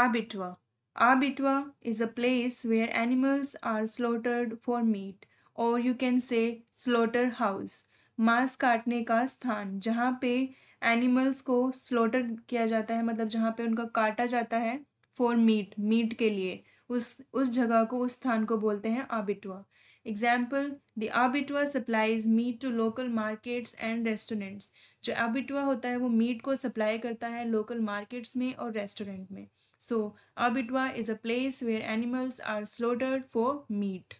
Arbitua. Arbitua is a place where animals are slaughtered for meat, और you can say slaughter house मांस काटने का स्थान जहाँ पे एनिमल्स को स्लोटर किया जाता है मतलब जहाँ पे उनका काटा जाता है फॉर मीट मीट के लिए उस उस जगह को उस स्थान को बोलते हैं abattoir example the abattoir supplies meat to local markets and restaurants जो आबिटवा होता है वो मीट को सप्लाई करता है लोकल मार्केट्स में और रेस्टोरेंट में so abattoir is a place where animals are slaughtered for meet